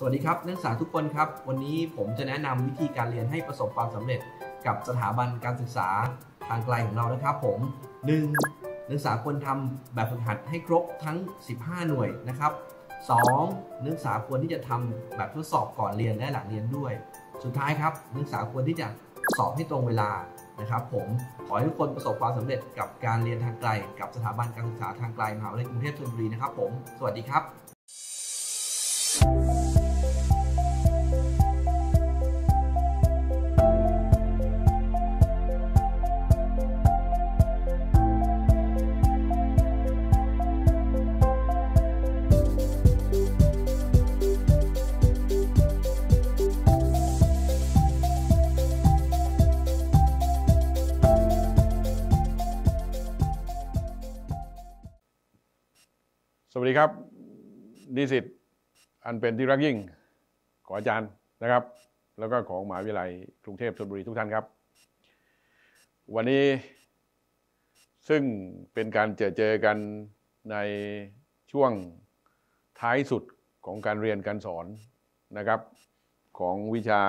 สวัสดีครับนักศึกษาทุกคนครับวันนี้ผมจะแนะนำวิธีการเรียนให้ประสบความสำเร็จ กับสถาบันการศึกษาทางไกลของเรานะครับ ผม 1. นักศึกษาควรทำแบบฝึกหัดให้ครบทั้ง 15 หน่วยนะครับ 2. นักศึกษาควรที่จะทำแบบทดสอบก่อนเรียนและหลังเรียนด้วย สุดท้ายครับนักศึกษาควรที่จะสอบให้ตรงเวลานะครับ ผมขอให้ทุกคนประสบความสำเร็จกับการเรียนทางไกลกับสถาบันการศึกษาทางไกลมหาวิทยาลัยกรุงเทพธนบุรีนะครับ ผมสวัสดีครับนิสิตอันเป็นที่รักยิ่งของอาจารย์นะครับ แล้วก็ของมหาวิทยาลัยกรุงเทพธนบุรีทุกท่านครับ วันนี้ซึ่งเป็นการเจอเจอกันในช่วงท้ายสุดของการเรียนการสอนนะครับ ของวิชา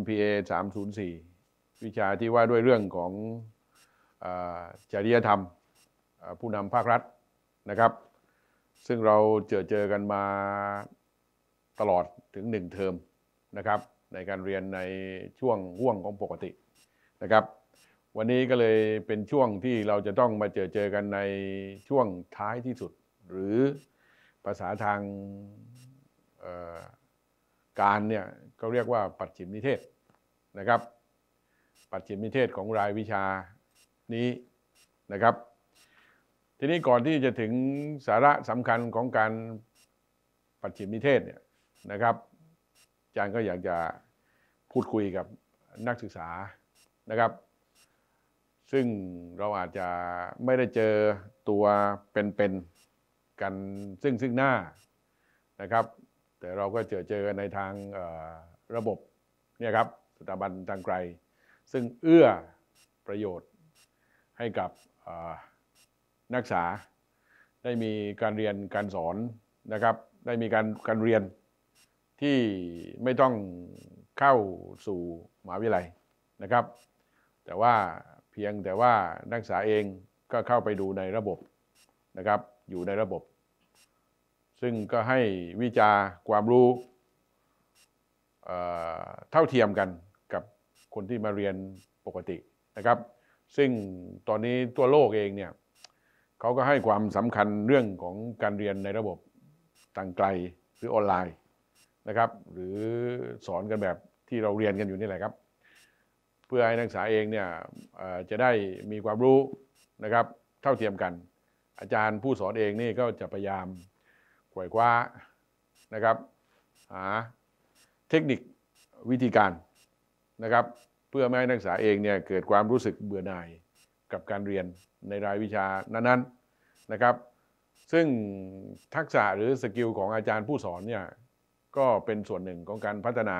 MPA 304 วิชาที่ว่าด้วยเรื่องของอจริยธรรมผู้นำภาครัฐนะครับซึ่งเราเจอเจอกันมาตลอดถึงหนึ่งเทอมนะครับ ในการเรียนในช่วงห่วงของปกตินะครับ วันนี้ก็เลยเป็นช่วงที่เราจะต้องมาเจอเจอกันในช่วงท้ายที่สุด หรือภาษาทางการเนี่ยก็เรียกว่า ปัจฉิมนิเทศนะครับ ปัจฉิมนิเทศของรายวิชานี้นะครับทีนี้ก่อนที่จะถึงสาระสำคัญของการปัจฉิมนิเทศเนี่ยนะครับอาจารย์ก็อยากจะพูดคุยกับนักศึกษานะครับ ซึ่งเราอาจจะไม่ได้เจอตัวเป็นๆ กันซึ่งซึ่งหน้านะครับ แต่เราก็เจอเจอกันในทางระบบเนี่ยครับสถาบันทางไกล ซึ่งเอื้อประโยชน์ให้กับนักศึกษาได้มีการเรียนการสอนนะครับ ได้มีการการเรียนที่ไม่ต้องเข้าสู่มหาวิทยาลัยนะครับ แต่ว่าเพียงแต่ว่า นักศึกษาเองก็เข้าไปดูในระบบนะครับอยู่ในระบบ ซึ่งก็ให้วิจาความรู้เท่าเทียมกันกับคนที่มาเรียนปกตินะครับ ซึ่งตอนนี้ตัวโลกเองเนี่ยเขาก็ให้ความสำคัญเรื่องของการเรียนในระบบต่างไกลหรือออนไลน์นะครับหรือสอนกันแบบที่เราเรียนกันอยู่นี่แหละครับ เพื่อให้นักศึกษาเองเนี่ยจะได้มีความรู้นะครับเท่าเทียมกัน อาจารย์ผู้สอนเองนี่ก็จะพยายามขวยคว้านะครับหาเทคนิควิธีการนะครับเพื่อไม่ให้นักศึกษาเองเนี่ยเกิดความรู้สึกเบื่อหน่ายกับการเรียนในรายวิชานั้นๆนะครับ ซึ่งทักษะหรือสกิลของอาจารย์ผู้สอนเนี่ยก็เป็นส่วนหนึ่งของการพัฒนา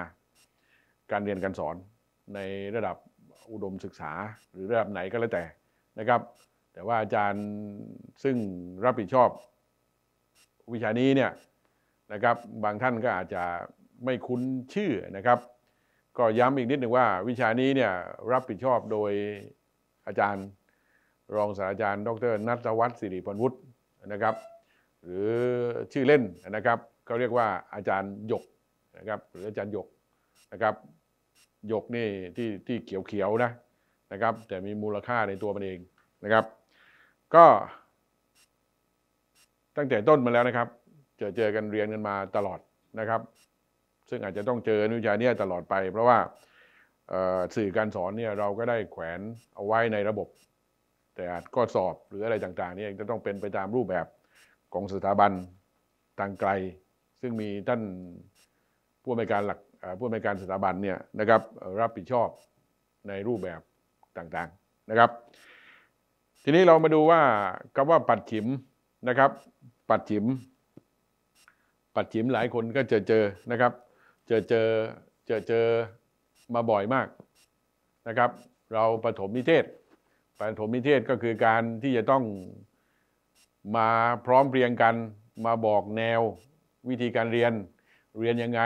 การเรียนการสอนในระดับอุดมศึกษา หรือระดับไหนก็แล้วแต่นะครับ แต่ว่าอาจารย์ซึ่งรับผิดชอบวิชานี้เนี่ยนะครับ บางท่านก็อาจจะไม่คุ้นชื่อนะครับ ก็ย้ำอีกนิดหนึ่งว่าวิชานี้เนี่ยรับผิดชอบโดยอาจารย์รองศาสตราจารย์ดรนัทวัฒน์สิริพันวุฒินะครับหรือชื่อเล่นนะครับเขาเรียกว่าอาจารย์หยกนะครับหรืออาจารย์หยกนะครับหยกนี่ที่ที่เขียวๆนะนะครับแต่มีมูลค่าในตัวมันเองนะครับ ก็ตั้งแต่ต้นมาแล้วนะครับ เจอเจอกันเรียนกันมาตลอดนะครับ ซึ่งอาจจะต้องเจอนิชานี้ตลอดไป เพราะว่าสื่อการสอนเนี่ยเราก็ได้แขวนเอาไว้ในระบบแต่อาจข้อสอบหรืออะไรต่างๆนี่จะต้องเป็นไปตามรูปแบบของสถาบันทางไกล ซึ่งมีท่านผู้อำนวยการหลักผู้อำนวยการสถาบันเนี่ยนะครับรับผิดชอบในรูปแบบต่างๆนะครับ ทีนี้เรามาดูว่าคำว่าปัดฉิมนะครับ ปัดฉิม ปัดฉิมหลายคนก็จอเจอนะครับ เจอเจอเจอเจอมาบ่อยมากนะครับ เราปฐมนิเทศปฐมนิเทศก็คือการที่จะต้องมาพร้อมเพรียงกัน มาบอกแนว วิธีการเรียน เรียนยังไง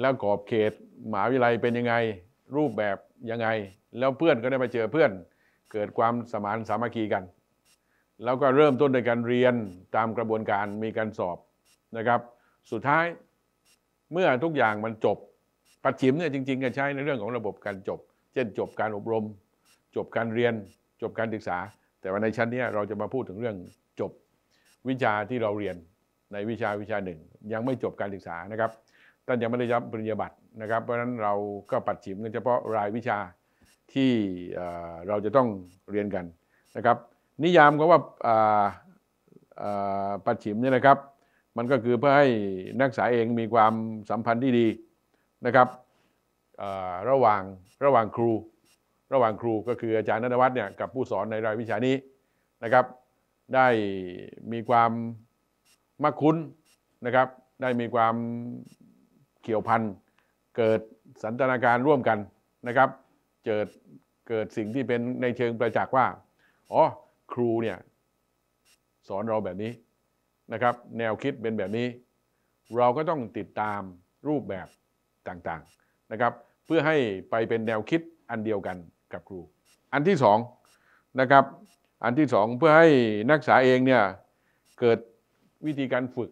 แล้วกอบเขตหมหาวิทยาลัยเป็นยังไง รูปแบบ ยังไง แล้วเพื่อนก็ได้ไปเจอเพื่อนเกิดความสมานสามัคคีกัน แล้วก็เริ่มต้นในการเรียนตามกระบวนการมีการสอบนะครับ สุดท้ายเมื่อทุกอย่างมันจบปัจฉิมเนี่ยจริงๆก็ใช้ในเรื่องของระบบการจบ เช่นจบการอบรมจบการเรียนจบการศึกษา แต่ว่าในชั้นนี้เราจะมาพูดถึงเรื่องจบวิชาที่เราเรียนในวิชาวิชาหนึ่ง ยังไม่จบการศึกษานะครับท่านยังไม่ได้รับปริญญาบัตรนะครับเพราะฉะนั้นเราก็ปัดฉิมกันเฉพาะรายวิชาที่เราจะต้องเรียนกันนะครับนิยามก็ว่าปัดฉิมเนี่ยนะครับ มันก็คือเพื่อให้นักศึกษาเองมีความสัมพันธ์ที่ดีนะครับระหว่างระหว่างครูระหว่างครูก็คืออาจารย์นันวัฒน์เนี่ยกับผู้สอนในรายวิชานี้นะครับ ได้มีความมักคุ้นนะครับได้มีความเกี่ยวพันเกิดสันตนาการร่วมกันนะครับเกิดเกิดสิ่งที่เป็นในเชิงประจักษ์ว่าอ๋อครูเนี่ยสอนเราแบบนี้นะครับแนวคิดเป็นแบบนี้ เราก็ต้องติดตามรูปแบบต่างๆนะครับเพื่อให้ไปเป็นแนวคิดอันเดียวกันกับครู อันที่สองนะครับ อันที่สองเพื่อให้นักศึกษาเองเนี่ยเกิดวิธีการฝึก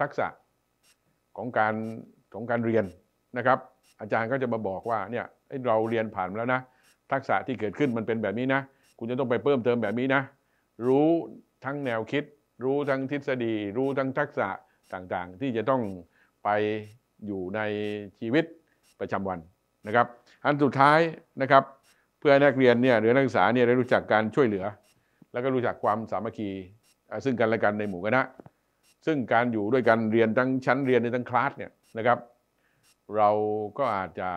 ทักษะของการของการเรียนนะครับ อาจารย์ก็จะมาบอกว่าเนี่ยเราเรียนผ่านมาแล้วนะ ทักษะที่เกิดขึ้นมันเป็นแบบนี้นะ คุณจะต้องไปเพิ่มเติมแบบนี้นะ รู้ทั้งแนวคิด รู้ทั้งทฤษฎี รู้ทั้งทักษะต่างๆ ที่จะต้องไปอยู่ในชีวิตประจำวันนะครับ อันสุดท้ายนะครับพื่อให้นักเรียนเนี่ยหรือนักศึกษาเนี่ยได้รู้จักการช่วยเหลือ แล้วก็รู้จักความสามัคคี ซึ่งกันและกันในหมู่คณะซึ่งการอยู่ด้วยกันเรียนทั้งชั้นเรียนในทั้งคลาสเนี่ยนะครับ เราก็อาจจะ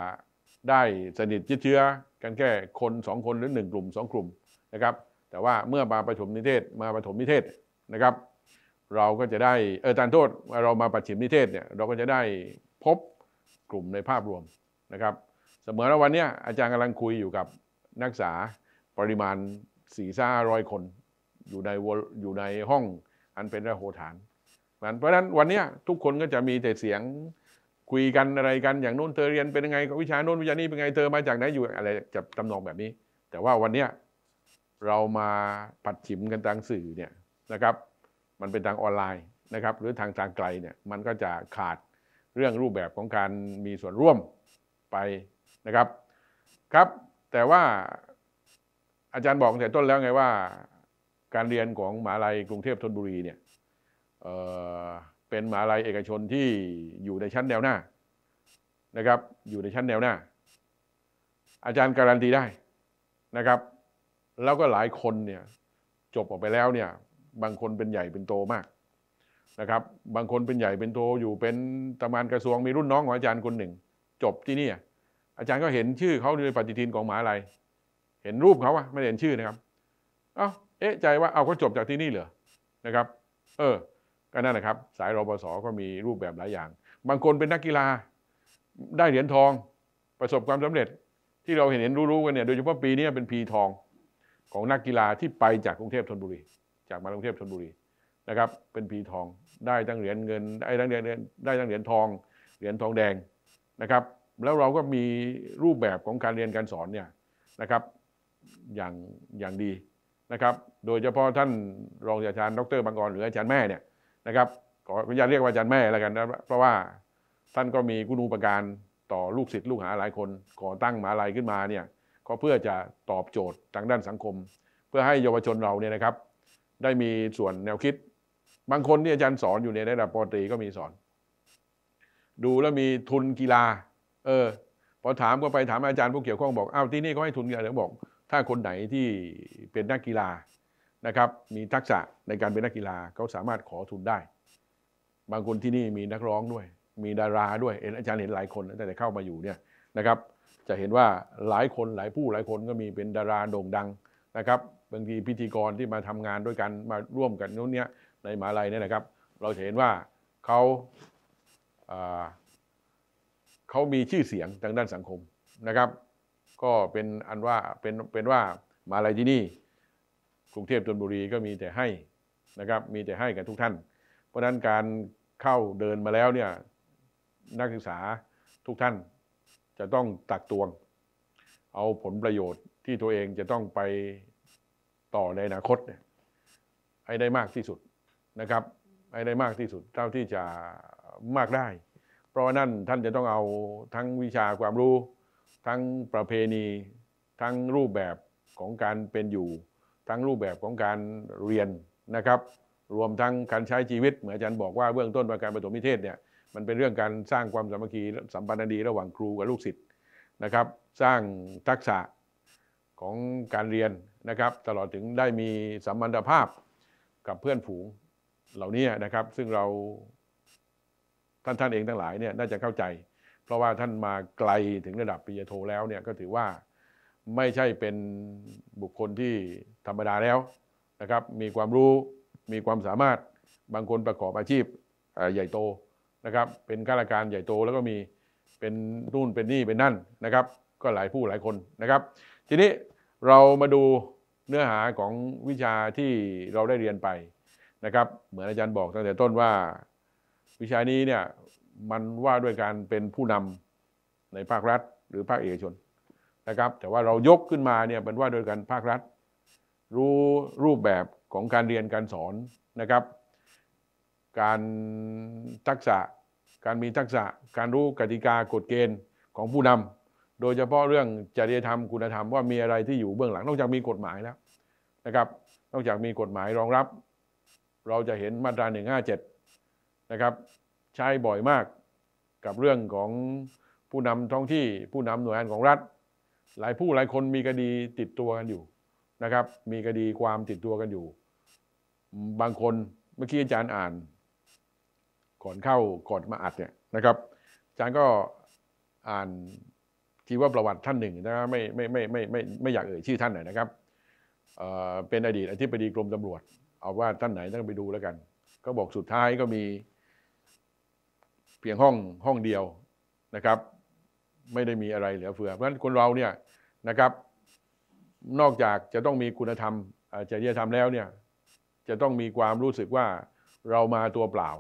ได้สนิทชิดเชื้อกันแค่คนสองคนหรือหนึ่งกลุ่มสองกลุ่มนะครับ แต่ว่าเมื่อมาประชุมนิเทศมาประถมนิเทศนะครับ เราก็จะได้เออตานโทษเรามาประชิมนิเทศเนี่ยเราก็จะได้พบกลุ่มในภาพรวมนะครับ เสมอววันนี้อาจารย์กำลังคุยอยู่กับนักศึกษาปริมาณสี่ซ่าร้อยคนอยู่ในอยู่ในห้อง อันเป็นระโหฐาน เพราะฉะนั้นวันนี้ทุกคนก็จะมีแต่เสียง คุยกันอะไรกันอย่างนู้นเธอเรียนเป็นยังไงวิชาโน้นวิชานี้เป็นไง เธอมาจากไหนอยู่อะไรจะตำนองแบบนี้ แต่ว่าวันนี้เรามาผัดฉิมกันทางสื่อเนี่ยนะครับ มันเป็นทางออนไลน์นะครับ หรือทางทางไกลเนี่ย มันก็จะขาดเรื่องรูปแบบของการมีส่วนร่วมไปนะครับครับแต่ว่าอาจารย์บอกแต่ต้นแล้วไงว่าการเรียนของมหาลัยกรุงเทพธนบุรีเนี่ยเเป็นมหาลัยเอกชนที่อยู่ในชั้นแนวหน้านะครับอยู่ในชั้นแนวหน้า อาจารย์การันตีได้นะครับ แล้วก็หลายคนเนี่ยจบออกไปแล้วเนี่ยบางคนเป็นใหญ่เป็นโตมากนะครับบางคนเป็นใหญ่เป็นโตอยู่เป็นตำนานกระทรวงมีรุ่นน้องของอาจารย์คนหนึ่ง จบที่นี่อาจารย์ก็เห็นชื่อเขาในปฏิทินของหมหอลไยเห็นรูปเขาอะไม่เห็นชื่อนะครับ เอ้าเอ๊ะ ใจว่าเอาเขาจบจากที่นี่เหรอนะครับ เออ ก็นั่นนะครับ สายรปศก็มีรูปแบบหลายอย่าง บางคนเป็นนักกีฬา ได้เหรียญทองประสบความสำเร็จที่เราเห็นเห็นรู้ๆ กันเนี่ย โดยเฉพาะปีนี้เป็นปีทองของนักกีฬาที่ไปจากกรุงเทพธนบุรีจากมากรุงเทพธนบุรีนะครับ เป็นปีทองได้ทั้งเหรียญเงิน ได้ทั้งเหรียญได้ทั้งเหรียญทอง เหรียญทองแดงนะครับแล้วเราก็มีรูปแบบของการเรียนการสอนเนี่ยนะครับอย่างอย่างดีนะครับ โดยเฉพาะท่านรองอาจารย์ ดรบางกร หรืออาจารย์แม่เนี่ยนะครับขออนุญาตเรียกว่าอาจารย์แม่แล้วกันนะเพราะว่าท่านก็มีกุณูปการต่อลูกศิษย์ลูกหาหลายคนก่อตั้งมหาลัยขึ้นมาเนี่ยก็เพื่อจะตอบโจทย์ทางด้านสังคม เพื่อให้เยาวชนเราเนี่ยนะครับ ได้มีส่วนแนวคิด บางคนที่อาจารย์สอนอยู่ในระดับปตรีก็มีสอน ดูแล้วมีทุนกีฬาเออพอถามก็ไปถามอาจารย์ผู้เกี่ยวข้องบอกอ้าวที่นี่เขาให้ทุนกีฬาเขวบอก ถ้าคนไหนที่เป็นนักกีฬานะครับ มีทักษะในการเป็นนักกีฬาเขาสามารถขอทุนได้ บางคนที่นี่มีนักร้องด้วย มีดาราด้วยเอ็นอาจารย์เห็นหลายคนตั้งแต่เข้ามาอยู่เนี่ยนะครับ จะเห็นว่าหลายคนหลายผู้หลายคนก็มีเป็นดาราโด่งดังนะครับ บางทีพิธีกรที่มาทำงานด้วยกันมาร่วมกันนู้นเนี้ยในมหาลัยเนี่ยนะครับ เราจะเห็นว่าเขาเขามีชื่อเสียงทางด้านสังคมนะครับ ก็เป็นอันว่าเป็นเป็นว่ามาอะไรที่นี่กรุงเทพธนบุรีก็มีแต่ให้นะครับ มีแต่ให้กันทุกท่าน เพราะฉะนั้นการเข้าเดินมาแล้วเนี่ยนักศึกษาทุกท่านจะต้องตักตวง เอาผลประโยชน์ที่ตัวเองจะต้องไปต่อในอนาคต ให้ได้มากที่สุดนะครับ ให้ได้มากที่สุดเท่าที่จะมากได้เพราะว่านั่นท่านจะต้องเอาทั้งวิชาความรู้ ทั้งประเพณีทั้งรูปแบบของการเป็นอยู่ ทั้งรูปแบบของการเรียนนะครับ รวมทั้งการใช้ชีวิต เหมือนอาจารย์บอกว่าเบื้องต้นในการประถมิเทศเนี่ยมันเป็นเรื่องการสร้างความสามัคคีสัมพันธ์ดีระหว่างครูกับลูกศิษย์นะครับ สร้างทักษะของการเรียนนะครับ ตลอดถึงได้มีสัมพันธภาพกับเพื่อนฝูงเหล่านี้นะครับ ซึ่งเราท่าน ท่านเองทั้งหลายเนี่ยน่าจะเข้าใจ เพราะว่าท่านมาไกลถึงระดับปิยโทแล้วเนี่ยก็ถือว่าไม่ใช่เป็นบุคคลที่ธรรมดาแล้วนะครับมีความรู้มีความสามารถบางคนประกอบอาชีพใหญ่โตนะครับ เป็นข้าราชการใหญ่โตแล้วก็มีเป็นรุ่นเป็นนี่เป็นนั่นนะครับ ก็หลายผู้หลายคนนะครับ ทีนี้เรามาดูเนื้อหาของวิชาที่เราได้เรียนไปนะครับ เหมือนอาจารย์บอกตั้งแต่ต้นว่าวิชานี้เนี่ยมันว่าด้วยการเป็นผู้นำในภาครัฐหรือภาคเอกชนนะครับแต่ว่าเรายกขึ้นมาเนี่ยเป็นว่าด้วยการภาครัฐ รู้รูปแบบของการเรียนการสอนนะครับ การทักษะการมีทักษะการรู้กติกากฎเกณฑ์ของผู้นำ โดยเฉพาะเรื่องจริยธรรมคุณธรรมว่า มีอะไรที่อยู่เบื้องหลัง นอกจากมีกฎหมายแล้วนะครับนอกจากมีกฎหมายรองรับ เราจะเห็นมาตราหหนึ่ง้าเจ็ดนะครับใช้บ่อยมากกับเรื่องของผู้นำท้องที่ผู้นำหน่วยงานของรัฐ หลายผู้หลายคนมีคดีติดตัวกันอยู่นะครับ มีคดีความติดตัวกันอยู่ บางคนเมื่อกี้อาจารย์อ่านก่อนเข้าก่อนมาอัดเนี่ยนะครับอาจารย์ก็อ่านชีวประวัติท่านหนึ่ง นะครับไม่ไม่ไม่ไม่ไม่ไม่อยากเอ่ยชื่อท่านหน่อยนะครับเป็นอดีตอธิบดีกรมตำรวจ เอาว่าท่านไหนต้องไปดูแล้วกัน ก็บอกสุดท้ายก็มีเพียงห้องห้องเดียวนะครับ ไม่ได้มีอะไรเหลือเฟือ เพราะฉะนั้นคนเราเนี่ยนะครับนอกจากจะต้องมีคุณธรรมจริยธรรมแล้วเนี่ยจะต้องมีความรู้สึกว่าเรามาตัวเปล่า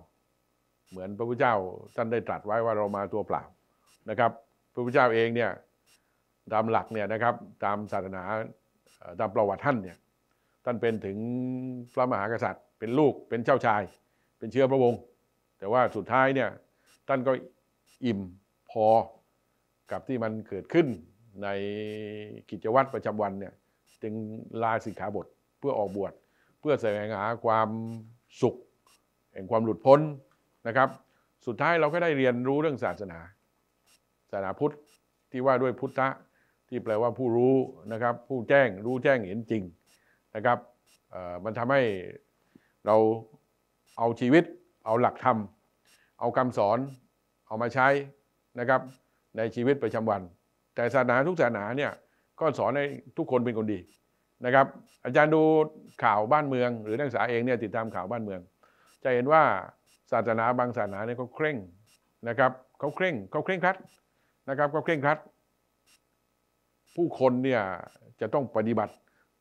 เหมือนพระพุทธเจ้าท่านได้ตรัสไว้ว่าเรามาตัวเปล่านะครับ พระพุทธเจ้าเองเนี่ยตามหลักเนี่ยนะครับตามศาสนาตามประวัติท่านเนี่ยท่านเป็นถึงพระมหากษัตริย์ เป็นลูกเป็นเจ้าชาย เป็นเชื้อพระวงศ์แต่ว่าสุดท้ายเนี่ยท่านก็อิ่มพอกับที่มันเกิดขึ้นในกิจวัตรประจำวันเนี่ยจึงลาสิกขาบทเพื่อออกบวชเพื่อแสวงหาความสุข แห่งความหลุดพ้นนะครับ สุดท้ายเราก็ได้เรียนรู้เรื่องศาสนาศาสนาพุทธที่ว่าด้วยพุทธะ ที่แปลว่าผู้รู้นะครับผู้แจ้งรู้แจ้งเห็นจริงนะครับมันทำให้เราเอาชีวิตเอาหลักธรรมเอาคำสอนเอามาใช้นะครับในชีวิตประจำวัน แต่ศาสนาทุกศาสนาเนี่ยก็สอนให้ทุกคนเป็นคนดีนะครับ อาจารย์ดูข่าวบ้านเมืองหรือนักศึกษาเองเนี่ยติดตามข่าวบ้านเมือง จะเห็นว่าศาสนาบางศาสนาเนี่ยเขาเคร่งนะครับเขาเคร่งเขาเคร่งครัดนะครับเขาเคร่งครัด ผู้คนเนี่ยจะต้องปฏิบัติ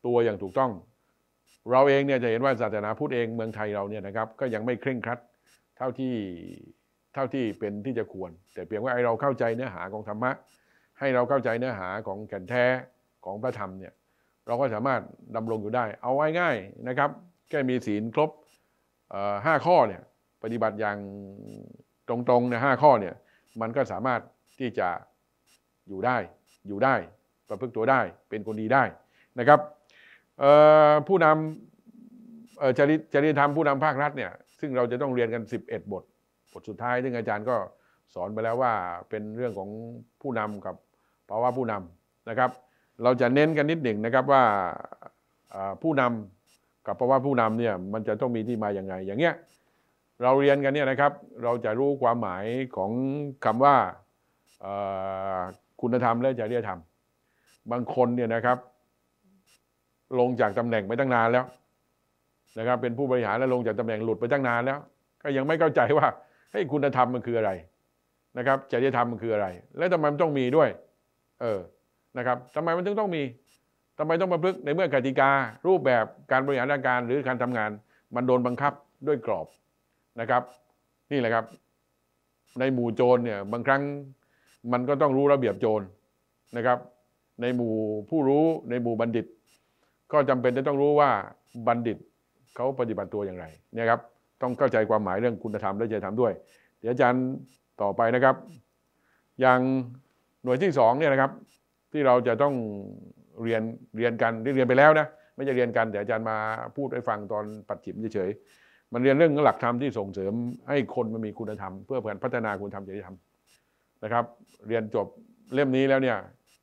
ตัวอย่างถูกต้อง เราเองเนี่ยจะเห็นว่าศาสนาพุทธเองเมืองไทยเราเนี่ยนะครับก็ยังไม่เคร่งครัดเท่าที่เท่าที่เป็นที่จะควร แต่เพียงว่าไอเราเข้าใจเนื้อหาของธรรมะให้เราเข้าใจเนื้อหาของแก่นแท้ของพระธรรมเนี่ยเราก็สามารถดำรงอยู่ได้ เอาไว้ง่ายนะครับแค่มีศีลครบห้าข้อเนี่ยปฏิบัติอย่างตรงๆในห้าข้อเนี่ยมันก็สามารถที่จะอยู่ได้อยู่ได้ ประพฤติตัวได้เป็นคนดีได้นะครับผู้นำจริยธรรมผู้นำภาครัฐเนี่ยซึ่งเราจะต้องเรียนกัน 11 บท บทสุดท้ายซึ่งอาจารย์ก็สอนไปแล้วว่าเป็นเรื่องของผู้นำกับภาวะผู้นำนะครับ เราจะเน้นกันนิดหนึ่งนะครับว่าผู้นำกับภาวะผู้นำเนี่ยมันจะต้องมีที่มาอย่างไงอย่างเงี้ยเราเรียนกันเนี่ยนะครับ เราจะรู้ความหมายของคำว่าคุณธรรมและจริยธรรม บางคนเนี่ยนะครับ ลงจากตำแหน่งไปตั้งนานแล้วนะครับเป็นผู้บริหารและลงจากตำแหน่งหลุดไปตั้งนานแล้ว ก็ยังไม่เข้าใจว่า ให้คุณธรรมมันคืออะไร นะครับจริยธรรมมันคืออะไร และทำไมมันต้องมีด้วย เออนะครับทำไมมันถึงต้องมีทำไมต้องประพฤติในเมื่อกติการูปแบบการบริหารราชการ หรือการทำงานมันโดนบังคับด้วยกรอบนะครับ นี่แหละครับ ในหมู่โจรเนี่ยบางครั้ง มันก็ต้องรู้ระเบียบโจรนะครับ ในหมู่ผู้รู้ในหมู่บัณฑิต ก็จำเป็นจะต้องรู้ว่าบัณฑิตเขาปฏิบัติตัวอย่างไรเนี่ยครับต้องเข้าใจความหมายเรื่องคุณธรรมและจริยธรรมด้วย เดี๋ยวอาจารย์ต่อไปนะครับ อย่างหน่วยที่สองเนี่ยนะครับ ที่เราจะต้องเรียนเรียนกันได้เรียนไปแล้วนะไม่จะเรียนกันแต่อาจารย์มาพูดให้ฟังตอนปัดจิมเฉยๆมันเรียนเรื่องหลักธรรมที่ส่งเสริม ให้คนมันมีคุณธรรมเพื่อเพื่อพัฒนาคุณธรรมจริยธรรมนะครับ เรียนจบเล่มนี้แล้วเนี่ย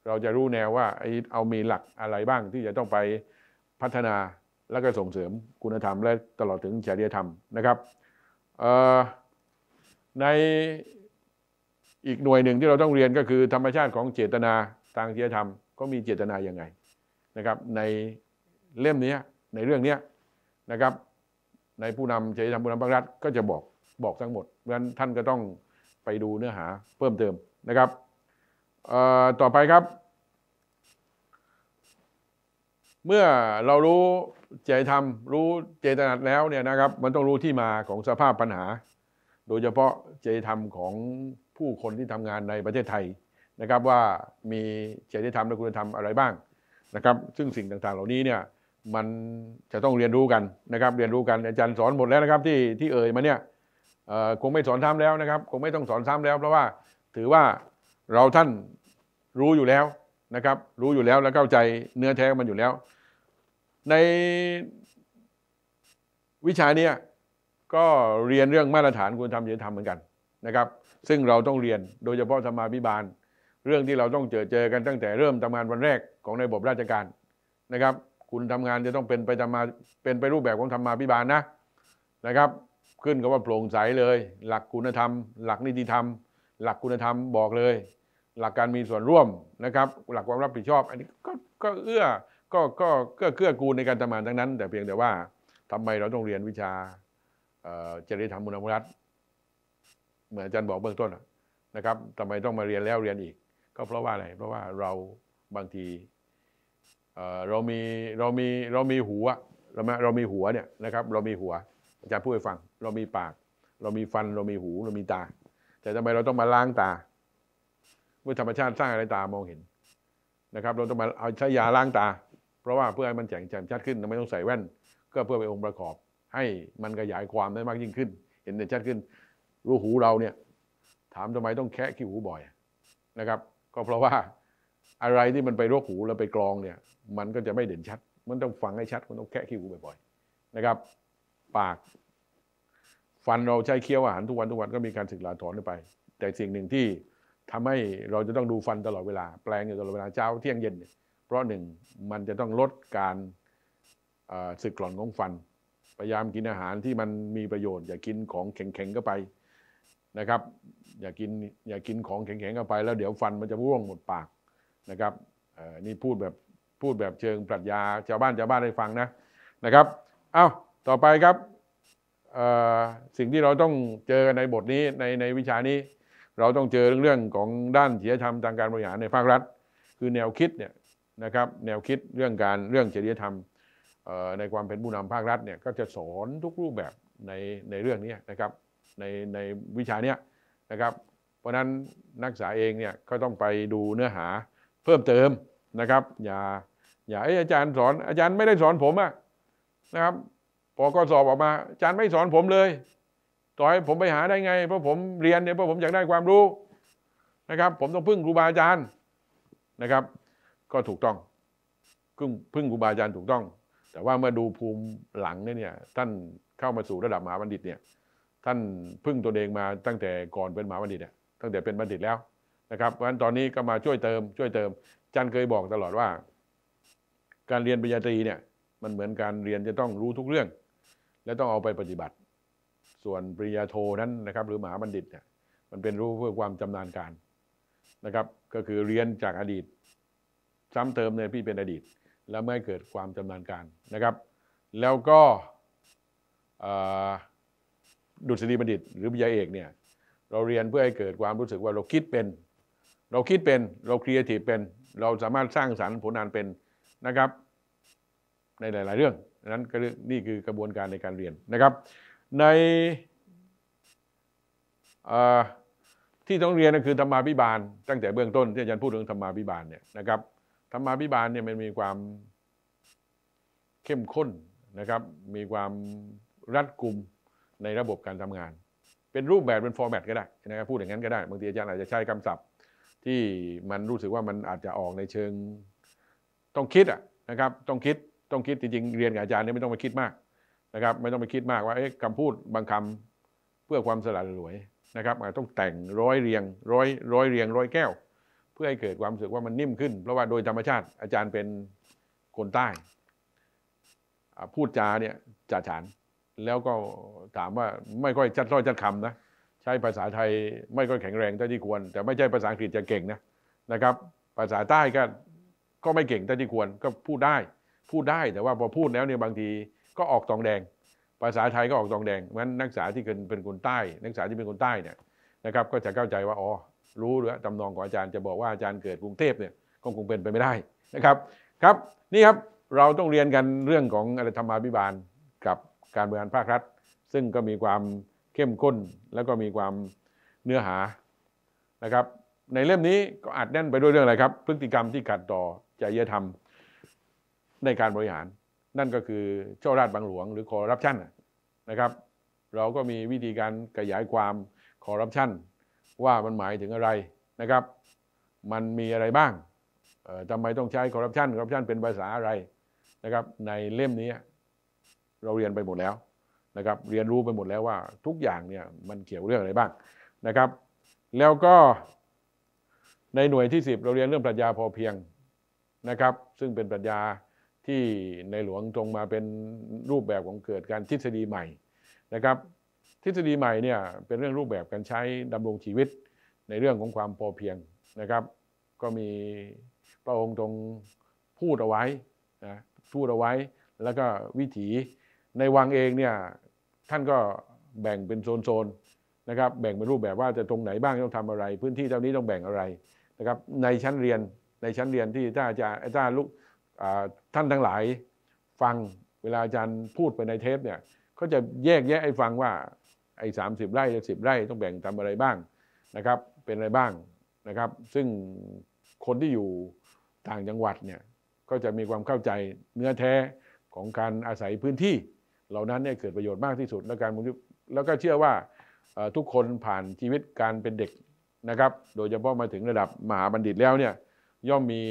เราจะรู้แนวว่าไอ้เอามีหลักอะไรบ้างที่จะต้องไปพัฒนาและก็ส่งเสริมคุณธรรม และตลอดถึงจริยธรรมนะครับในอีกหน่วยหนึ่งที่เราต้องเรียนก็คือ ธรรมชาติของเจตนาทางจริยธรรมก็มีเจตนาอย่างไงนะครับ ในเล่มนี้ในเรื่องนี้นะครับในผู้นำจริยธรรม ผู้นำภาครัฐ ก็จะบอกบอกทั้งหมดเพราะฉะนั้นท่านก็ต้องไปดูเนื้อหาเพิ่มเติมนะครับต่อไปครับ เมื่อเรารู้จรธรรมรู้เจตนาแล้วเนี่ยนะครับมันต้องรู้ที่มาของสภาพปัญหา โดยเฉพาะเจตธรรมของผู้คนที่ทำงานในประเทศไทยนะครับ ว่ามีจตธรรมและคุณธรรมอะไรบ้างนะครับ ซึ่งสิ่งต่างๆ เหล่านี้เนี่ยมันจะต้องเรียนรู้กันนะครับ เรียนรู้กันอาจารย์สอนหมดแล้วนะครับ ที่ที่เอ่ยมาเนี่ยคงไม่สอนซ้ำแล้วนะครับ คงไม่ต้องสอนซ้ำแล้ว เพราะว่าถือว่าเราท่านรู้อยู่แล้วนะครับรู้อยู่แล้วและเข้าใจเนื้อแท้มันอยู่แล้วในวิชานี้ก็เรียนเรื่องมาตรฐานคุณธรรมจริยธรรมเหมือนกันนะครับ ซึ่งเราต้องเรียนโดยเฉพาะธรรมาภิบาล เรื่องที่เราต้องเจอเจอกันตั้งแต่เริ่มทำงานวันแรกของระบบราชการนะครับ คุณทำงานจะต้องเป็นไปธรรมาเป็นไปรูปแบบของธรรมาภิบาลนะนะครับ ขึ้นกับว่าโปร่งใสเลย หลักคุณธรรม หลักนิติธรรม หลักคุณธรรมบอกเลย หลักการมีส่วนร่วมนะครับ หลักความรับผิดชอบ อันนี้ก็ก็เอื้อก็ก็ก็เกื้อกูลในการทำงานทั้งนั้น แต่เพียงแต่ว่าทำไมเราต้องเรียนวิชาจริยธรรมมุนมุรัตเหมือนอาจารย์บอกเบื้องต้นนะครับทำไมต้องมาเรียนแล้วเรียนอีก ก็เพราะว่าอะไรเพราะว่าเราบางทีเรามีเรามีเรามีหัวเราเรามีหัวเนี่ยนะครับ เรามีหัวอาจารย์พูดให้ฟัง เรามีปาก เรามีฟันเรามีหูเรามีตา แต่ทำไมเราต้องมาล้างตาเมื่อธรรมชาติสร้างอะไรตามองเห็นนะครับ เราต้องมาเอาใช้ยาล้างตาเพราะว่าเพื่อให้มันแจ่งแจ่มชัดขึ้นไม่ต้องใส่แว่น ก็เพื่อเป็นองค์ประกอบให้มันขยายความได้มากยิ่งขึ้น เห็นได้ชัดขึ้นรูหูเราเนี่ย ถามทำไมต้องแคะขี้หูบ่อยนะครับ ก็เพราะว่าอะไรที่มันไปรกหูแล้วไปกรองเนี่ย มันก็จะไม่เด่นชัด มันต้องฟังให้ชัดมันต้องแคะขี้หูบ่อยๆนะครับ ปากฟันเราใช้เคี้ยวอาหารทุกวันทุกวันก็มีการศึกษาถอนไป แต่สิ่งหนึ่งที่ทำให้เราจะต้องดูฟันตลอดเวลาแปลงอยู่ตลอดเวลาเช้าเที่ยงเย็นเนี่ยเพราะหนึ่งมันจะต้องลดการสึกกร่อนของฟัน พยายามกินอาหารที่มันมีประโยชน์ อย่ากินของแข็งๆก็ไปนะครับอย่ากินอย่ากินของแข็งๆก็ไปแล้วเดี๋ยวฟันมันจะร่วงหมดปากนะครับนี่พูดแบบพูดแบบเชิงปรัชญาชาวบ้านชาวบ้านได้ฟังนะนะครับเอาาต่อไปครับสิ่งที่เราต้องเจอในบทนี้ในในวิชานี้ เราต้องเจอเรื่องของด้านเสียธรรมทางการบริหารในภาครัฐ คือแนวคิดเนี่ยนะครับแนวคิดเรื่องการเรื่องจริยธรรมในความเป็นผู้นำภาครัฐเนี่ยก็จะสอนทุกรูปแบบในในเรื่องนี้นะครับในในวิชาเนี้ยนะครับ เพราะนั้นนักศึกษาเองเนี่ยก็ต้องไปดูเนื้อหาเพิ่มเติมนะครับ อย่าอย่าไอ้อาจารย์สอนอาจารย์ไม่ได้สอนผมอะนะครับพอก็สอบออกมาอาจารย์ไม่สอนผมเลย ต่อยผมไปหาได้ไง เพราะผมเรียนเนี่ยเพราะผมอยากได้ความรู้นะครับ ผมต้องพึ่งครูบาอาจารย์นะครับก็ถูกต้องพึ่งพึ่งครูบาอาจารย์ถูกต้อง แต่ว่าเมื่อดูภูมิหลังเนี่ยท่านเข้ามาสู่ระดับมหาบัณฑิตเนี่ยท่านพึ่งตัวเองมาตั้งแต่ก่อนเป็นมหาบัณฑิตเนี่ยตั้งแต่เป็นบัณฑิตแล้วนะครับเพราะฉะนั้นตอนนี้ก็มาช่วยเติม ช่วยเติมจันเคยบอกตลอดว่า การเรียนปริญญาตรีเนี่ยมันเหมือนการเรียนจะต้องรู้ทุกเรื่อง และต้องเอาไปปฏิบัติ ส่วนปริญญาโทนั้นนะครับ หรือมหาบัณฑิตเนี่ยมันเป็นรู้เพื่อความจำนาญการนะครับ ก็คือเรียนจากอดีตซ้ำเติมเนี่ยพี่เป็นอดีต แล้วไม่เกิดความจำนานการนะครับ แล้วก็ดุษฎีบัณฑิตหรือปิยาเอกเนี่ยเราเรียนเพื่อให้เกิดความรู้สึกว่าเราคิดเป็น เราคิดเป็นเราครีเอทีฟเป็น เราสามารถสร้างสารรค์ผลงานเป็นนะครับ ในหลาย ๆ เรื่องนั้นนี่คือกระบวนการในการเรียนนะครับ ในที่ต้องเรียนก็คือธรรมาภิบาลตั้งแต่เบื้องต้นที่อาจารย์พูดถึงธรรมาภิบาลเนี่ยนะครับธรรมาภิบาลเนี่ยมันมีความเข้มข้นนะครับ มีความรัดกุมในระบบการทำงาน เป็นรูปแบบเป็นฟอร์แมตก็ได้นะครับพูดอย่างนั้นก็ได้ บางทีอาจารย์อาจจะใช้คำศัพท์ที่มันรู้สึกว่ามันอาจจะออกในเชิงต้องคิดอ่ะนะครับ ต้องคิดต้องคิดจริงๆ เรียนกับอาจารย์เนี่ยไม่ต้องไปคิดมากนะครับไม่ต้องไปคิดมากว่าเอ๊ะคำพูดบางคำเพื่อความสละสลวยนะครับอาจต้องแต่งร้อยเรียงร้อยร้อยเรียงร้อยแก้วเพื่อให้เกิดความรู้สึกว่ามันนิ่มขึ้นเพราะว่าโดยธรรมชาติอาจารย์เป็นคนใต้พูดจาเนี่ยจ่าฉานแล้วก็ถามว่าไม่ค่อยจัดร้อยจัดคำนะใช้ภาษาไทยไม่ค่อยแข็งแรงเท่าที่ควร แต่ไม่ใช่ภาษาอังกฤษจะเก่งนะนะครับภาษาใต้ก็ก็ไม่เก่งเท่าที่ควรก็พูดได้พูดได้แต่ว่าพอพูดแล้วเนี่ยบางทีก็ออกตองแดง ภาษาไทยก็ออกตองแดงเพราะฉะนั้นนักศึกษาที่เป็นเป็นคนใต้นักศึกษาที่เป็นคนใต้เนี่ยนะครับก็จะเข้าใจว่าอ๋อรู้หรือจำนองของอาจารย์จะบอกว่าอาจารย์เกิดกรุงเทพเนี่ยก็คงเป็นไปไม่ได้ นะครับครับนี่ครับ เราต้องเรียนกันเรื่องของอะไรธรรมาภิบาล กับการบริหารภาครัฐ ซึ่งก็มีความเข้มข้นแล้วก็มีความเนื้อหานะครับในเล่มนี้ก็อัดแน่นไปด้วยเรื่องอะไรครับพฤติกรรมที่ขัดต่อจริยธรรมในการบริหาร นั่นก็คือเจ้าราชบางหลวงหรือคอร์รัปชันนะครับเราก็มีวิธีการขยายความคอร์รัปชันว่ามันหมายถึงอะไรนะครับ มันมีอะไรบ้าง ทำไมต้องใช้คอร์รัปชัน คอร์รัปชันเป็นภาษาอะไรนะครับ ในเล่มนี้เราเรียนไปหมดแล้วนะครับ เรียนรู้ไปหมดแล้วว่าทุกอย่างเนี่ยมันเกี่ยวเรื่องอะไรบ้างนะครับ แล้วก็ในหน่วยที่ 10 เราเรียนเรื่องปรัชญาพอเพียงนะครับ ซึ่งเป็นปรัชญาที่ในหลวงทรงมาเป็นรูปแบบของเกิดการทฤษฎีใหม่นะครับทฤษฎีใหม่เนี่ยเป็นเรื่องรูปแบบการใช้ดำรงชีวิตในเรื่องของความพอเพียงนะครับ ก็มีพระองค์ทรงพูดเอาไว้นะพูดเอาไว้แล้วก็วิถีในวังเองเนี่ยท่านก็แบ่งเป็นโซนๆนะครับแบ่งเป็นรูปแบบว่าจะตรงไหนบ้างต้องทำอะไร พื้นที่เท่านี้ต้องแบ่งอะไรนะครับในชั้นเรียนในชั้นเรียนที่ถ้าอาจารย์ถ้าลูกท่านทั้งหลาย ฟังเวลาอาจารย์พูดไปในเทปเนี่ยก็จะแยกแยะไอ้ฟังว่าไอ้สามสิบไร่จะสิบไร่ต้องแบ่งทำอะไรบ้างนะครับเป็นอะไรบ้างนะครับ ซึ่งคนที่อยู่ต่างจังหวัดเนี่ยก็จะมีความเข้าใจเนื้อแท้ของการอาศัยพื้นที่ เหล่านั้นเนี่ยเกิดประโยชน์มากที่สุดและการแล้วก็เชื่อว่าทุกคนผ่านชีวิตการเป็นเด็กนะครับ โดยเฉพาะมาถึงระดับมหาบัณฑิตแล้วเนี่ยย่อมมี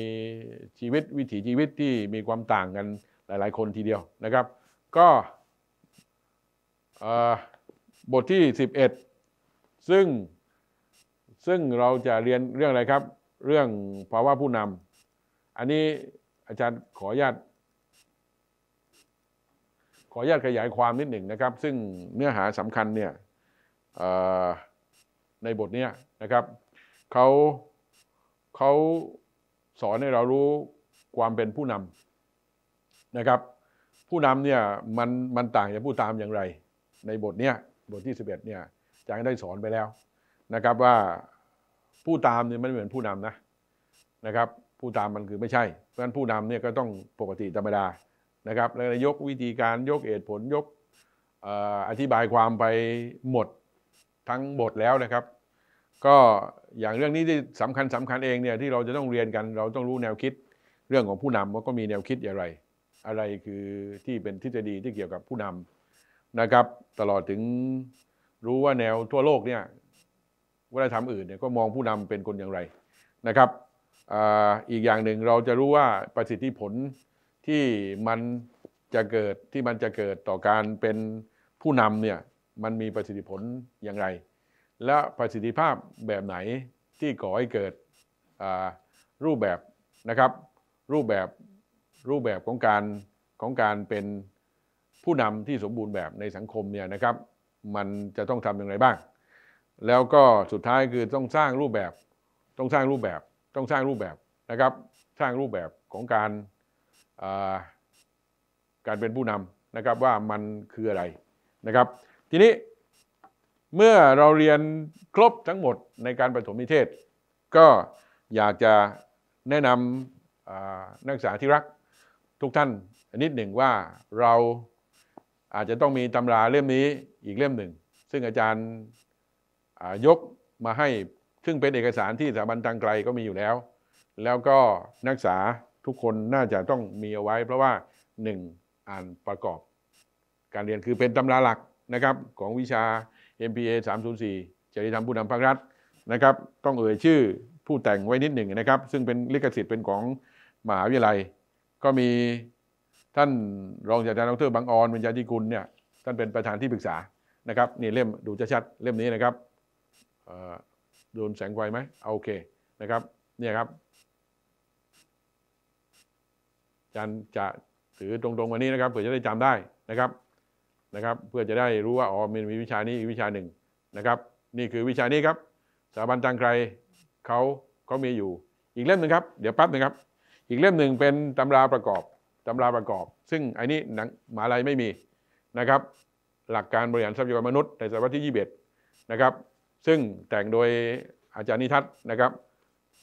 ชีวิตวิถีชีวิตที่มีความต่างกันหลาย ๆคนทีเดียวนะครับ ก็บทที่ 11ซึ่งซึ่งเราจะเรียนเรื่องอะไรครับ เรื่องภาวะผู้นำอันนี้อาจารย์ขออนุญาตขออนุญาตขยายความนิดหนึ่งนะครับ ซึ่งเนื้อหาสำคัญเนี่ยในบทนี้นะครับเขาเขาสอนให้เรารู้ความเป็นผู้นำนะครับ ผู้นำเนี่ยมันมันต่างจากผู้ตามอย่างไรในบทนี้บทที่ 11เนี่ยอาจารย์ได้สอนไปแล้ว นะครับว่าผู้ตามเนี่ยไม่เหมือนผู้นำนะนะครับผู้ตามมันคือไม่ใช่เพราะฉะนั้นผู้นำเนี่ยก็ต้องปกติธรรมดานะครับแล้วยกวิธีการยกเหตุผลยกอธิบายความไปหมดทั้งบทแล้วนะครับ ก็อย่างเรื่องนี้ที่สำคัญสำคัญเองเนี่ยที่เราจะต้องเรียนกันเราต้องรู้แนวคิดเรื่องของผู้นำว่าก็มีแนวคิดอย่างไร อะไรคือที่เป็นทฤษฎีที่เกี่ยวกับผู้นำนะครับตลอดถึงรู้ว่าแนวทั่วโลกเนี่ยวัฒนธรรมอื่นเนี่ยก็มองผู้นำเป็นคนอย่างไรนะครับออีกอย่างหนึ่งเราจะรู้ว่าประสิทธิผลที่มันจะเกิดที่มันจะเกิดต่อการเป็นผู้นำเนี่ยมันมีประสิทธิผลอย่างไร และประสิทธิภาพแบบไหนที่ก่อให้เกิดรูปแบบนะครับรูปแบบรูปแบบของการของการเป็นผู้นำที่สมบูรณ์แบบในสังคมเนี่ยนะครับมันจะต้องทำอย่างไรบ้าง แล้วก็สุดท้ายคือต้องสร้างรูปแบบ ต้องสร้างรูปแบบต้องสร้างรูปแบบนะครับ สร้างรูปแบบของการการเป็นผู้นำนะครับว่ามันคืออะไรนะครับ ทีนี้เมื่อเราเรียนครบทั้งหมดในการประถมนิเทศ ก็อยากจะแนะนำนักศึกษาที่รักทุกท่านนิดหนึ่งว่าเราอาจจะต้องมีตำราเล่มนี้อีกเล่มหนึ่ง ซึ่งอาจารย์ยกมาให้ซึ่งเป็นเอกสารที่สถาบันทางไกลก็มีอยู่แล้ว แล้วก็นักศึกษาทุกคนน่าจะต้องมีเอาไว้เพราะว่าหนึ่งอ่านประกอบ การเรียนคือเป็นตำราหลักนะครับของวิชา MPA 304จริยธรรมผู้นำภาครัฐนะครับ ต้องเอ่ยชื่อผู้แต่งไว้นิดหนึ่งนะครับ ซึ่งเป็นลิขสิทธิ์เป็นของมหาวิทยาลัย ก็มีท่านรองศาสตราจารย์ดรบางออนวิรยาธิกุลเนี่ยท่านเป็นประธานที่ปรึกษานะครับนี่เล่มดูจะชัดเล่มนี้นะครับโดนแสงไฟไหมเอาโอเคนะครับเนี่ยครับอาจารย์จะถือตรงๆวันนี้นะครับเพื่อจะได้จำได้นะครับนะครับ เพื่อจะได้รู้ว่าอ๋อมีวิชานี้อีกวิชาหนึ่งนะครับ นี่คือวิชานี้ครับสถาบันจางไกรเขาเขามีอยู่ อีกเล่มหนึ่งครับเดี๋ยวแป๊บนึงครับ อีกเล่มหนึ่งเป็นตำราประกอบตำราประกอบ ซึ่งไอ้นี้หนังมหาลัยไม่มีนะครับ หลักการบริหารทรัพยากรมนุษย์ในศตวรรษที่21นะครับ ซึ่งแต่งโดยอาจารย์นิทัศน์นะครับ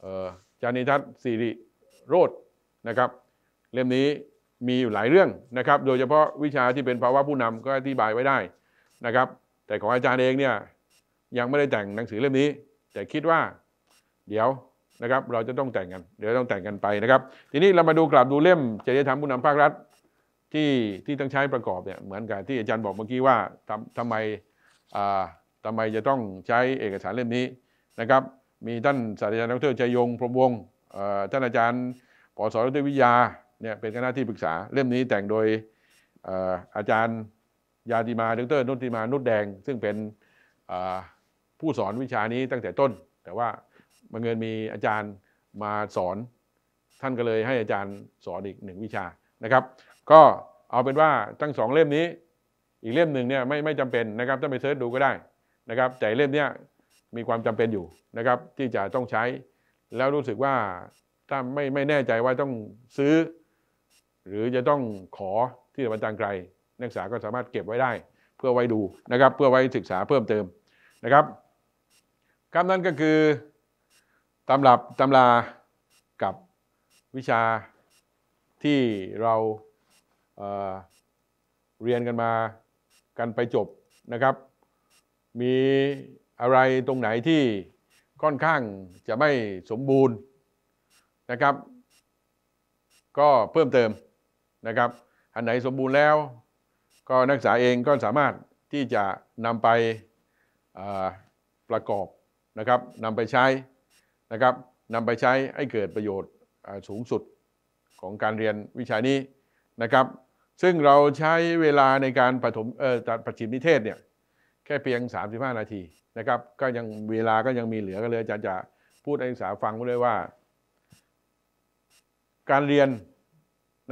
อาจารย์นิทัศน์สิริโรจนะครับ เล่มนี้มีอยู่หลายเรื่องนะครับ โดยเฉพาะวิชาที่เป็นภาวะผู้นำก็อธิบายไว้ได้นะครับ แต่ของอาจารย์เองเนี่ยยังไม่ได้แต่งหนังสือเล่มนี้ แต่คิดว่าเดี๋ยวนะครับเราจะต้องแต่งกันเดี๋ยวต้องแต่งกันไปนะครับ ทีนี้เรามาดูกลับดูเล่มจริยธรรมผู้นำภาครัฐที่ที่ต้องใช้ประกอบเนี่ยเหมือนกันที่อาจารย์บอกเมื่อกี้ว่าทำทำไมอ่าทำไมจะต้องใช้เอกสารเล่มนี้นะครับมีท่านศาสตราจารย์ดรชัยยงพรมวงศ์ท่านอาจารย์ปสรรวิทยาเนี่ยเป็นคณะที่ปรึกษาเล่มนี้แต่งโดยอาจารย์ยาติมาดรนุติมานุชแดง ซึ่งเป็นผู้สอนวิชานี้ตั้งแต่ต้นแต่ว่าบังเอิญมีอาจารย์มาสอนท่านก็เลยให้อาจารย์สอนอีกหนึ่งวิชานะครับ ก็เอาเป็นว่าทั้งสองเล่มนี้ อีกเล่มหนึ่งเนี่ยไม่ไม่จำเป็นนะครับถ้าไปเสิร์ชดูก็ได้นะครับ แต่เล่มเนี้ยมีความจำเป็นอยู่นะครับ ที่จะต้องใช้ แล้วรู้สึกว่าถ้าไม่ไม่แน่ใจว่าต้องซื้อ หรือจะต้องขอที่อาจารย์ไกล นักศึกษาก็สามารถเก็บไว้ได้ เพื่อไว้ดูนะครับ เพื่อไว้ศึกษาเพิ่มเติมนะครับคำนั้นก็คือตำรับตำรากับวิชาที่เราเเรียนกันมากันไปจบนะครับ มีอะไรตรงไหนที่ค่อนข้างจะไม่สมบูรณ์นะครับ ก็เพิ่มเติมนะครับ อันไหนสมบูรณ์แล้ว ก็นักศึกษาเองก็สามารถที่จะนำไปประกอบนะครับนำไปใช้นะครับนำไปใช้ให้เกิดประโยชน์สูงสุดของการเรียนวิชานี้นะครับซึ่งเราใช้เวลาในการปฐมเอ่อประชิมนิเทศเนี่ยแค่เพียง 35 นาทีนะครับก็ยังเวลาก็ยังมีเหลือก็เลยอาจารย์จะพูดให้ศึกษาฟังด้วยว่า การเรียน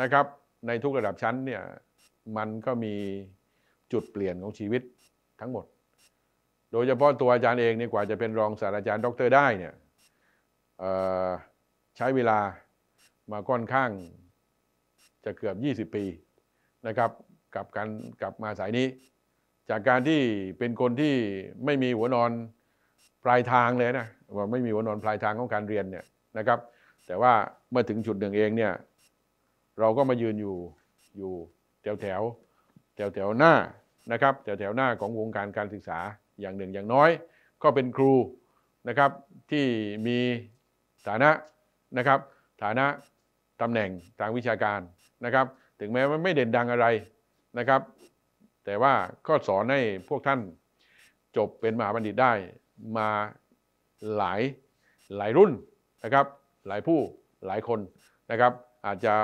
นะครับในทุกระดับชั้นเนี่ยมันก็มีจุดเปลี่ยนของชีวิตทั้งหมด โดยเฉพาะตัวอาจารย์เองเนี่ยกว่าจะเป็นรองศาสตราจารย์ด็ออกเตร์ได้เนี่ยใช้เวลามาค่อนข้างจะเกือบ20ปีนะครับกับการกลับมาสายนี้ จากการที่เป็นคนที่ไม่มีหัวนอนปลายทางเลยนะว่าไม่มีหัวนอนปลายทางของการเรียนเนี่ยนะครับ แต่ว่าเมื่อถึงจุดหนึ่งเองเนี่ยเราก็มายืนอยู่อยู่แถวแถวแถวแถวหน้านะครับแถวแถวหน้าของวงการการศึกษาอย่างหนึ่งอย่างน้อย ก็เป็นครูนะครับที่มีฐานะนะครับฐานะตำแหน่งทางวิชาการนะครับ ถึงแม้มันไม่เด่นดังอะไรนะครับ แต่ว่าก็สอนให้พวกท่านจบเป็นมหาบัณฑิตได้มาหลายหลายรุ่นนะครับ หลายผู้หลายคนนะครับ อาจจะ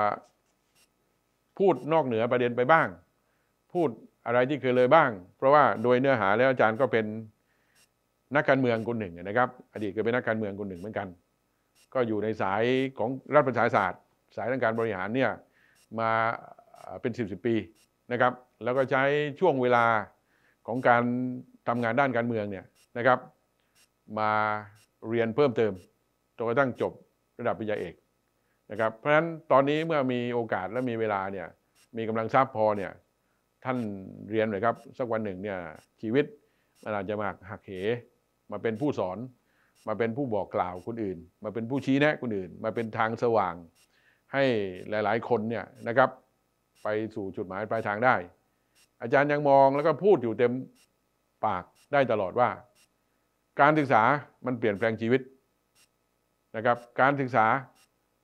พูดนอกเหนือประเด็นไปบ้าง พูดอะไรที่เคยเลยบ้าง เพราะว่าโดยเนื้อหาแล้วอาจารย์ก็เป็นนักการเมืองคนหนึ่งนะครับอดีตเคยเป็นนักการเมืองคนหนึ่งเหมือนกันก็อยู่ในสายของรัฐประชาศาสตร์ สายทางการบริหารเนี่ยมาเป็น 10บสปีนะครับแล้วก็ใช้ช่วงเวลาของการทำงานด้านการเมืองเนี่ยนะครับมาเรียนเพิ่มเติมจนกระทั่งจบระดับปริญญาเอกนะครับเพราะฉะนั้นตอนนี้เมื่อมีโอกาสและมีเวลาเนี่ยมีกำลังทรัพย์พอเนี่ยท่านเรียนเลยครับสักวันหนึ่งเนี่ยชีวิตอาจจะมาหักเหมาเป็นผู้สอนมาเป็นผู้บอกกล่าวคนอื่น มาเป็นผู้ชี้แนะคนอื่น มาเป็นทางสว่างให้หลาย ๆ คนเนี่ยนะครับไปสู่จุดหมายปลายทางได้ อาจารย์ยังมองแล้วก็พูดอยู่เต็มปากได้ตลอดว่า การศึกษามันเปลี่ยนแปลงชีวิตนะครับ การศึกษา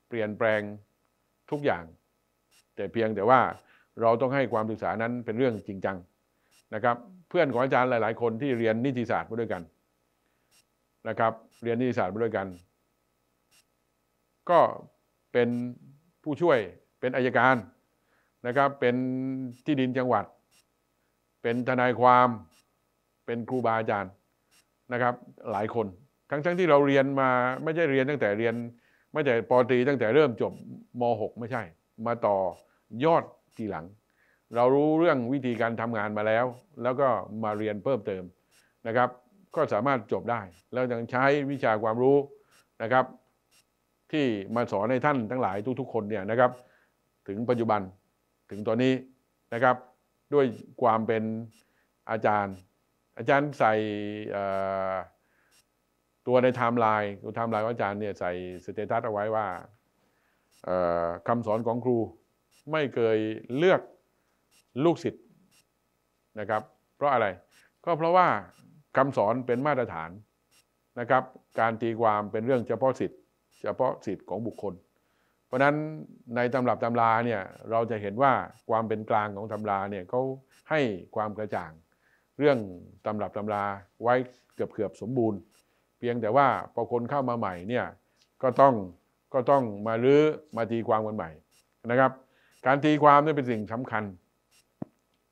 เปลี่ยนแปลงทุกอย่าง แต่เพียงแต่ว่าเราต้องให้ความศึกษานั้นเป็นเรื่องจริงจังนะครับเพื่อนของอาจารย์หลาย ๆ คน ที่เรียนนิติศาสตร์มาด้วยกันนะครับเรียนนิติศาสตร์ไปด้วยกัน ก็เป็นผู้ช่วยเป็นอายการนะครับ เป็นที่ดินจังหวัด เป็นทนายความ เป็นครูบาอาจารย์นะครับ หลายคนทั้งทั้งที่เราเรียนมาไม่ใช่เรียนตั้งแต่เรียนไม่ใช่ปตรีตั้งแต่เริ่มจบม .6 ไม่ใช่ มาต่อยอดทีหลัง เรารู้เรื่องวิธีการทำงานมาแล้ว แล้วก็มาเรียนเพิ่มเติมนะครับก็สามารถจบได้ แล้วยังใช้วิชาความรู้นะครับ ที่มาสอนให้ท่านทั้งหลายทุกๆคนเนี่ยนะครับ ถึงปัจจุบันถึงตอนนี้นะครับ ด้วยความเป็นอาจารย์ อาจารย์ใส่ตัวในไทม์ไลน์ตัวไทม์ไลน์ของอาจารย์เนี่ยใส่สเตตัสเอาไว้ว่าคำสอนของครู ไม่เคยเลือกลูกศิษย์นะครับ เพราะอะไรก็เพราะว่าคำสอนเป็นมาตรฐานนะครับ การตีความเป็นเรื่องเฉพาะสิทธิ์เฉพาะสิทธิ์ของบุคคล เพราะนั้นในตำรับตำราเนี่ยเราจะเห็นว่าความเป็นกลางของตำราเนี่ยเขาให้ความกระจ่างเรื่องตำรับตำราไว้เกือบเกือบสมบูรณ์ เพียงแต่ว่าพอคนเข้ามาใหม่เนี่ยก็ต้องก็ต้องมาลื้อมาตีความกันใหม่นะครับ การตีความนี่เป็นสิ่งสำคัญ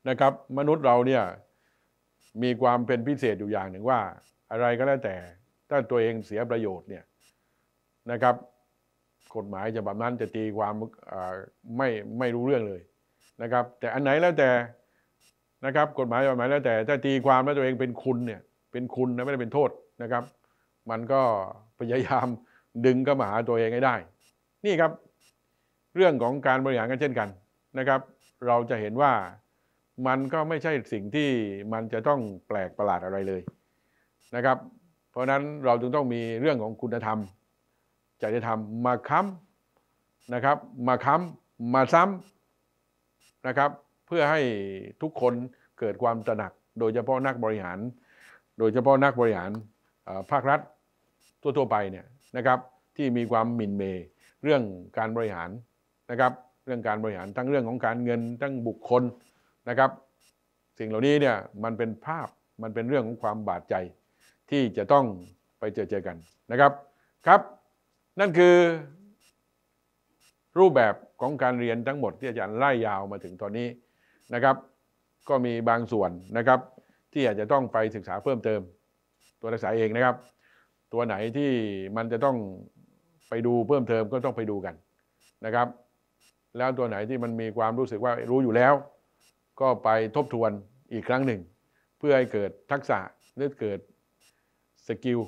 นะครับ มนุษย์เราเนี่ยมีความเป็นพิเศษอยู่อย่างหนึ่งว่า อะไรก็แล้วแต่ถ้าตัวเองเสียประโยชน์เนี่ยนะครับ กฎหมายจะแบบนั้นจะตีความไม่ไม่รู้เรื่องเลยนะครับ แต่อันไหนแล้วแต่นะครับ กฎหมายฉบหบไหนแล้วแต่ถ้าตีความแล้วตัวเองเป็นคุณเนี่ยเป็นคุณนะไม่ได้เป็นโทษนะครับ มันก็พยายามดึงก็มาหาตัวเองให้ได้ นี่ครับเรื่องของการบริหารกันเช่นกันนะครับ เราจะเห็นว่ามันก็ไม่ใช่สิ่งที่มันจะต้องแปลกประหลาดอะไรเลยนะครับ เพราะนั้นเราจึงต้องมีเรื่องของคุณธรรมจริยธรรมมาค้ำนะครับ มาค้ำมาซ้ำนะครับ เพื่อให้ทุกคนเกิดความตระหนัก โดยเฉพาะนักบริหาร โดยเฉพาะนักบริหารภาครัฐทั่ววไปเนี่ยนะครับ ที่มีความหมิ่นเม เรื่องการบริหารนะครับเรื่องการบริหารทั้งเรื่องของการเงิน ทั้งบุคคลนะครับสิ่งเหล่านี้เนี่ยมันเป็นภาพมันเป็นเรื่องของความบาดใจที่จะต้องไปเจอเจอกันนะครับครับ นั่นคือรูปแบบของการเรียนทั้งหมดที่อาจารย์ไล่ยาวมาถึงตอนนี้นะครับก็มีบางส่วนนะครับ ที่อาจจะต้องไปศึกษาเพิ่มเติมตัวนักศึกษาเองนะครับ ตัวไหนที่มันจะต้องไปดูเพิ่มเติมก็ต้องไปดูกันนะครับ แล้วตัวไหนที่มันมีความรู้สึกว่ารู้อยู่แล้วก็ไปทบทวนอีกครั้งหนึ่ง เพื่อให้เกิดทักษะหรือเกิดสกิล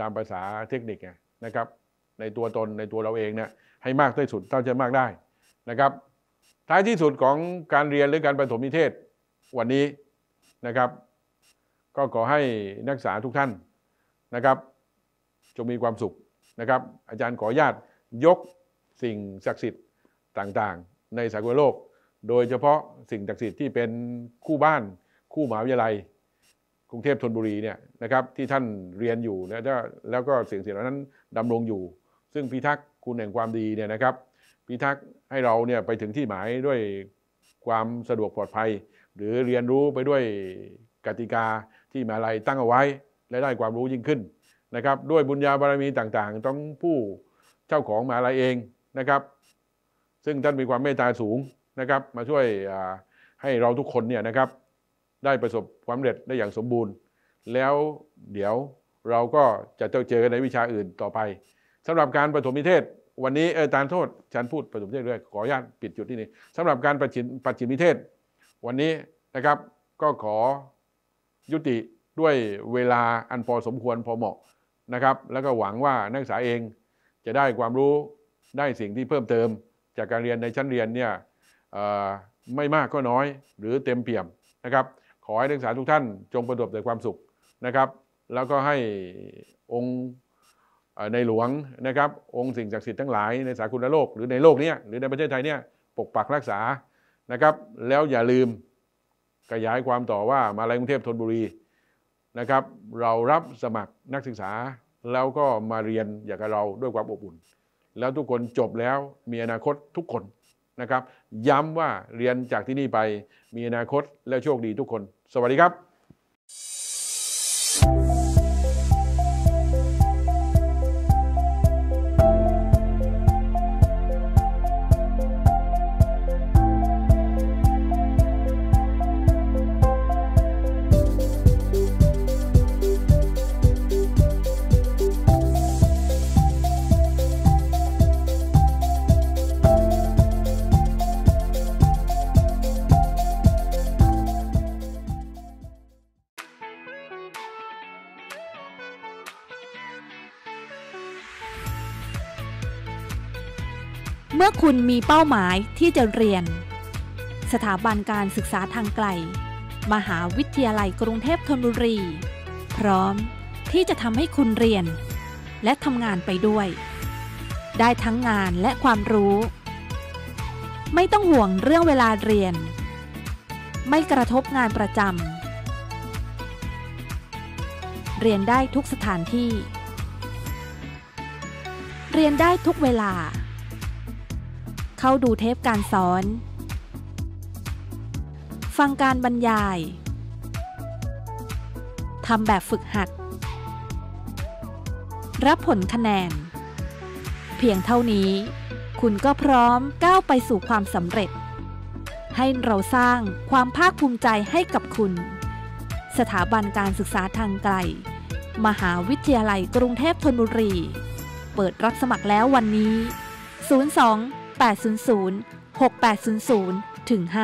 ตามภาษาเทคนิคนะครับในตัวตนในตัวเราเองเนี่ยให้มากที่สุด เท่าจ่มากได้นะครับท้ายที่สุดของการเรียน หรือการประถมนิเทศ วันนี้นะครับก็ขอให้นักศึกษาทุกท่านนะครับจงมีความสุขนะครับอาจารย์ขออนุญาตยกสิ่งศักดิ์สิทธิ์ต่างๆ ในสากลโลกโดยเฉพาะสิ่งศักดิ์สิทธิ์ที่เป็นคู่บ้านคู่หมหาวิทยาลัยกรุงเทพธนบุรีเนี่ยนะครับที่ท่านเรียนอยู่แล้วแล้วก็สิ่งศักสิ์สเหล่านั้นดำรงอยู่ ซึ่งพิทักษ์คุณแห่งความดีเนี่ยนะครับพิทักษ์ให้เราเนี่ยไปถึงที่หมายด้วยความสะดวกปลอดภัย หรือเรียนรู้ไปด้วยกติกาที่มหาลัยตั้งเอาไว้ และได้ความรู้ยิ่งขึ้นนะครับด้วยบุญญาบารมีต่างๆต้องผู้เจ้าของมหาลัยเองนะครับ ซึ่งท่านมีความเมตตาสูงนะครับมาช่วยให้เราทุกคนเนี่ยนะครับ ได้ประสบความสำเร็จได้อย่างสมบูรณ์ แล้วเดี๋ยวเราก็จะเจอกันในวิชาอื่นต่อไป สำหรับการประถมนิเทศ วันนี้เออตามโทษฉันพูดประถมนิเทศด้วยขออนุญาตปิดจุดที่นี่สำหรับการประชิมประชิมนิเทศ วันนี้นะครับก็ขอยุติด้วยเวลาอันพอสมควรพอเหมาะนะครับแล้วก็หวังว่านักศึกษาเองจะได้ความรู้ได้สิ่งที่เพิ่มเติมจากการเรียนในชั้นเรียนเนี่ยไม่มากก็น้อยหรือเต็มเปี่ยมนะครับขอให้นักศึกษาทุกท่านจงประสบแต่ความสุขนะครับแล้วก็ให้องค์ในหลวงนะครับองค์สิ่งศักดิ์สิทธิ์ทั้งหลาย ในสากลโลกหรือในโลกนี้หรือในประเทศไทยเนี่ยปกปักรักษานะครับแล้วอย่าลืมขยายความต่อว่ามาลัยกรุงเทพธนบุรีนะครับเรารับสมัครนักศึกษาแล้วก็มาเรียนอย่างกับเราด้วยความอบอุ่น แล้วทุกคนจบแล้วมีอนาคตทุกคนนะครับย้ำว่าเรียนจากที่นี่ไปมีอนาคตและโชคดีทุกคน สวัสดีครับเมื่อคุณมีเป้าหมายที่จะเรียน สถาบันการศึกษาทางไกล มหาวิทยาลัยกรุงเทพธนบุรี พร้อมที่จะทำให้คุณเรียน และทำงานไปด้วย ได้ทั้งงานและความรู้ ไม่ต้องห่วงเรื่องเวลาเรียน ไม่กระทบงานประจำเรียนได้ทุกสถานที่ เรียนได้ทุกเวลาเข้าดูเทปการสอน ฟังการบรรยาย ทำแบบฝึกหัด รับผลคะแนน เพียงเท่านี้ คุณก็พร้อมก้าวไปสู่ความสำเร็จ ให้เราสร้างความภาคภูมิใจให้กับคุณ สถาบันการศึกษาทางไกล มหาวิทยาลัยกรุงเทพธนบุรี เปิดรับสมัครแล้ววันนี้ 02 6800 6800ถึง5